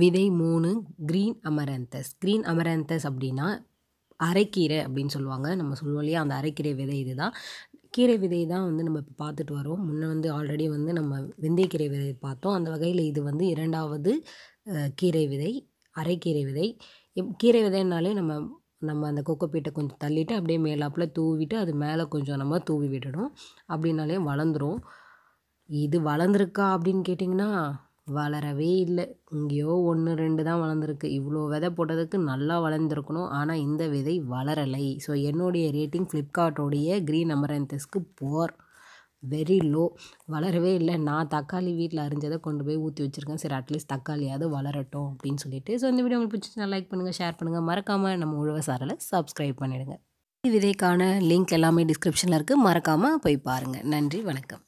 விதை மூணு green அமரந்தஸ் green அமரந்தஸ் அப்படின்னா அரைக்கீரை அப்படின்னு சொல்லுவாங்க நம்ம சொல்லுவோம் இல்லையா அந்த அரைக்கீரை விதை இது தான் கீரை விதை தான் வந்து நம்ம இப்போ பார்த்துட்டு வரோம் முன்னே வந்து ஆல்ரெடி வந்து நம்ம வெந்தயக்கீரை விதை பார்த்தோம் அந்த வகையில் இது வந்து இரண்டாவது கீரை விதை அரைக்கீரை விதை கீரை விதைனாலே நம்ம நம்ம அந்த கொக்கோப்பீட்டை கொஞ்சம் தள்ளிட்டு அப்படியே மேலாப்பில் தூவிட்டு அது மேலே கொஞ்சம் நம்ம தூவி விடணும் அப்படின்னாலே வளர்ந்துடும் இது வளர்ந்துருக்கா அப்படின்னு கேட்டிங்கன்னா வளரவே இல்லை இங்கேயோ ஒன்று ரெண்டு தான் வளர்ந்துருக்கு இவ்வளோ விதை போட்டதுக்கு நல்லா வளர்ந்துருக்கணும் ஆனால் இந்த விதை வளரலை ஸோ என்னுடைய ரேட்டிங் ஃப்ளிப்கார்ட்டோடைய க்ரீன் அமரந்தஸ்க்கு போர் வெரி லோ வளரவே இல்லை நான் தக்காளி வீட்டில் அரிஞ்சதை கொண்டு போய் ஊற்றி வச்சுருக்கேன் சரி அட்லீஸ்ட் தக்காளியாவது வளரட்டும் அப்படின்னு சொல்லிட்டு ஸோ இந்த வீடியோ உங்களுக்கு பிடிச்சிருந்தா லைக் பண்ணுங்கள் ஷேர் பண்ணுங்கள் மறக்காமல் நம்ம உழவ சாரலை சப்ஸ்கிரைப் பண்ணிவிடுங்க விதைக்கான லிங்க் எல்லாமே டிஸ்கிரிப்ஷனில் இருக்குது மறக்காமல் போய் பாருங்கள் நன்றி வணக்கம்